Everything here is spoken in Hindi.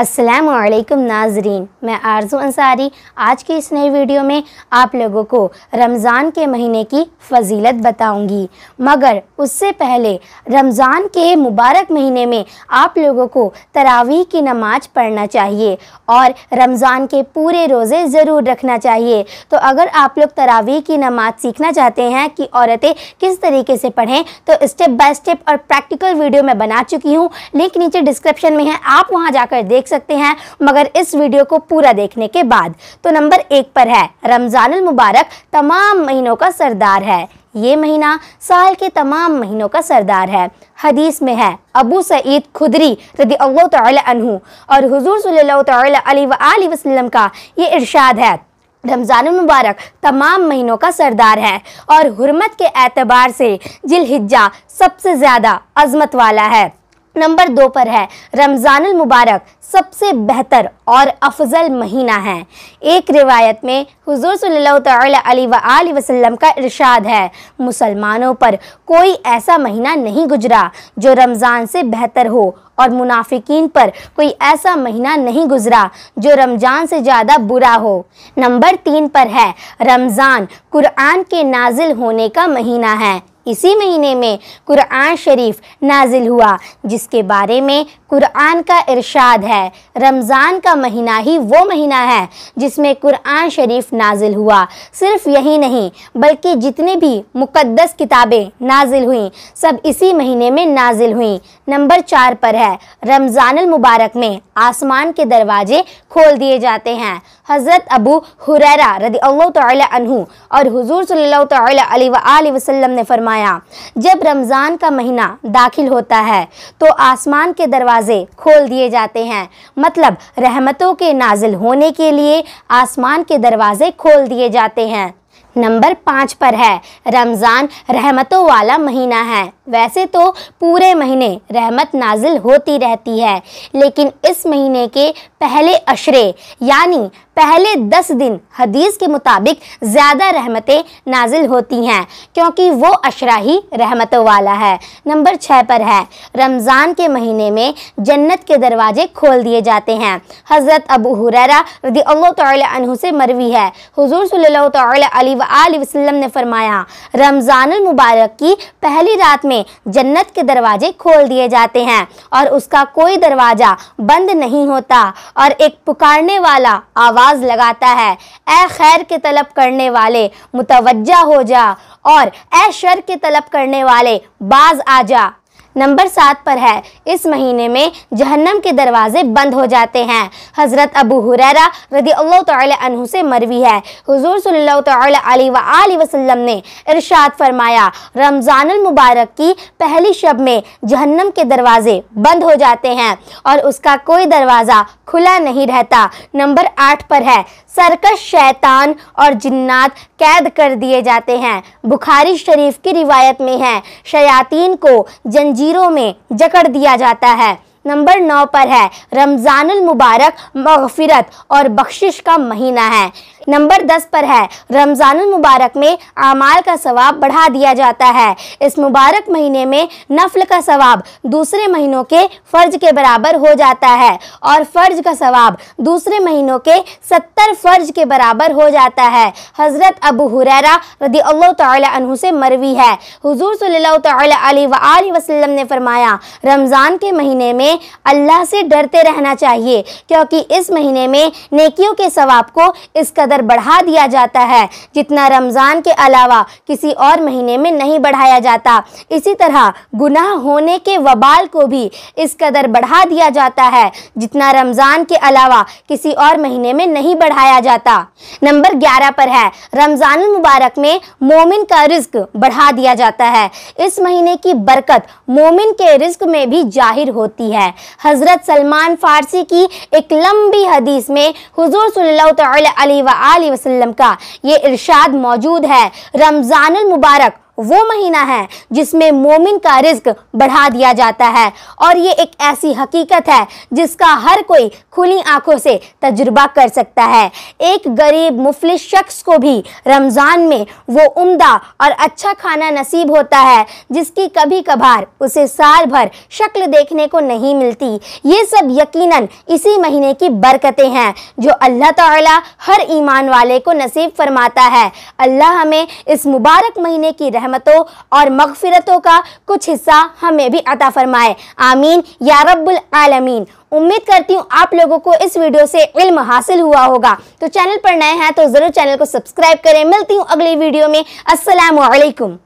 असलकम नाजरीन मैं आरजू अंसारी आज की इस नई वीडियो में आप लोगों को रमज़ान के महीने की फजीलत बताऊंगी मगर उससे पहले रमज़ान के मुबारक महीने में आप लोगों को तरावी की नमाज पढ़ना चाहिए और रमज़ान के पूरे रोज़े ज़रूर रखना चाहिए तो अगर आप लोग तरावी की नमाज सीखना चाहते हैं कि औरतें किस तरीके से पढ़ें तो स्टेप बाय स्टेप और प्रैक्टिकल वीडियो मैं बना चुकी हूँ लिंक नीचे डिस्क्रिप्शन में है आप वहाँ जाकर देख देख सकते हैं मगर इस वीडियो को पूरा देखने के बाद तो नंबर एक पर है रमज़ान मुबारक तमाम महीनों का सरदार है ये महीना साल के तमाम महीनों का सरदार है हदीस में है अबू सईद खुदरी रदी अल्लाह और हुजूर सल्लल्लाहु वसल्लम का ये इरशाद है रमज़ान मुबारक तमाम महीनों का सरदार है और हरमत के एतबार से जिलहिज्जा सबसे ज़्यादा अजमत वाला है नंबर दो पर है रमज़ान मुबारक सबसे बेहतर और अफजल महीना है एक रिवायत में हुजूर सल्लल्लाहु वसल्लम का इरशाद है मुसलमानों पर कोई ऐसा महीना नहीं गुजरा जो रमज़ान से बेहतर हो और मुनाफिकीन पर कोई ऐसा महीना नहीं गुजरा जो रमज़ान से ज़्यादा बुरा हो नंबर तीन पर है रमज़ान कुरान के नाजिल होने का महीना है इसी महीने में कुरान शरीफ नाजिल हुआ जिसके बारे में कुरान का इरशाद है रमज़ान का महीना ही वो महीना है जिसमें कुरान शरीफ नाजिल हुआ सिर्फ यही नहीं बल्कि जितने भी मुकद्दस किताबें नाजिल हुई सब इसी महीने में नाजिल हुई नंबर चार पर है रमज़ान मुबारक में आसमान के दरवाजे खोल दिए जाते हैं हज़रत अबू हुररा रदी अल्लाह तहु और हजूर सल्ला तसल्म ने फरमाया फरमाया जब रमज़ान का महीना दाखिल होता है तो आसमान के दरवाज़े खोल दिए जाते हैं मतलब रहमतों के नाजिल होने के लिए आसमान के दरवाज़े खोल दिए जाते हैं नंबर पाँच पर है रमज़ान रहमतों वाला महीना है वैसे तो पूरे महीने रहमत नाजिल होती रहती है लेकिन इस महीने के पहले अशरे यानी पहले दस दिन हदीस के मुताबिक ज़्यादा रहमतें नाजिल होती हैं क्योंकि वो अशरा ही रहमतों वाला है नंबर छः पर है रमज़ान के महीने में जन्नत के दरवाजे खोल दिए जाते हैं हज़रत अबू हुररा रदी अल्लाह तहु से मरवी है हुजूर सल्लल्लाहु अलैहि वसल्लम ने फरमाया रमज़ान मुबारक की पहली रात में में जन्नत के दरवाजे खोल दिए जाते हैं और उसका कोई दरवाज़ा बंद नहीं होता और एक पुकारने वाला आवाज़ लगाता है ए खैर के तलब करने वाले मुतवजा हो जा और ए शर के तलब करने वाले बाज आ जा नंबर सात पर है इस महीने में जहन्नम के दरवाजे बंद हो जाते हैं हज़रत अबू हुरैरा रदी अल्लाह तहु से मरवी है हुजूर सल्लल्लाहु अलैहि वसल्लम ने इरशाद फरमाया रमज़ान मुबारक की पहली शब में जहन्नम के दरवाजे बंद हो जाते हैं और उसका कोई दरवाज़ा खुला नहीं रहता नंबर आठ पर है सरकश शैतान और जिन्नात कैद कर दिए जाते हैं बुखारी शरीफ की रिवायत में है शयातीन को जंजीरों में जकड़ दिया जाता है नंबर नौ पर है रमज़ान मुबारक मगफिरत और बख्शिश का महीना है नंबर दस पर है रमज़ान मुबारक में आमाल का सवाब बढ़ा दिया जाता है इस मुबारक महीने में नफल का सवाब दूसरे महीनों के फ़र्ज के बराबर हो जाता है और फ़र्ज का सवाब दूसरे महीनों के सत्तर फ़र्ज के बराबर हो जाता है हज़रत अबू हुररा रदी अल्लाह तहु से मरवी है हजूर सल्ला वसल्लम ने फरमाया रमज़ान के महीने में अल्लाह से डरते रहना चाहिए क्योंकि इस महीने में नेकियों के सवाब को इस कदर दर बढ़ा दिया जाता है जितना रमज़ान के अलावा किसी और महीने में नहीं बढ़ाया जाता इसी तरह गुनाह होने के वबाल को भी इस कदर बढ़ा दिया जाता है जितना रमज़ान के अलावा किसी और महीने में नहीं बढ़ाया जाता नंबर ग्यारह पर है रमज़ान मुबारक में मोमिन का रिस्क बढ़ा दिया जाता है इस महीने की बरकत मोमिन के रिस्क में भी जाहिर होती है हज़रत सलमान फारसी की एक लंबी हदीस में हुजूर सल्लल्लाहु वसल्लम का ये इरशाद मौजूद है रमज़ान मुबारक वो महीना है जिसमें मोमिन का रिस्क बढ़ा दिया जाता है और ये एक ऐसी हकीकत है जिसका हर कोई खुली आंखों से तजुर्बा कर सकता है एक गरीब मुफलिस शख्स को भी रमज़ान में वो उम्दा और अच्छा खाना नसीब होता है जिसकी कभी कभार उसे साल भर शक्ल देखने को नहीं मिलती ये सब यकीन इसी महीने की बरकतें हैं जो अल्लाह तर ईमान वाले को नसीब फरमाता है अल्लाह हमें इस मुबारक महीने की रह रहमतों और मगफिरतों का कुछ हिस्सा हमें भी अता फरमाए आमीन या रब्बुल आलमीन उम्मीद करती हूँ आप लोगों को इस वीडियो से इल्म हासिल हुआ होगा तो चैनल पर नए हैं तो ज़रूर चैनल को सब्सक्राइब करें मिलती हूँ अगली वीडियो में असलकुम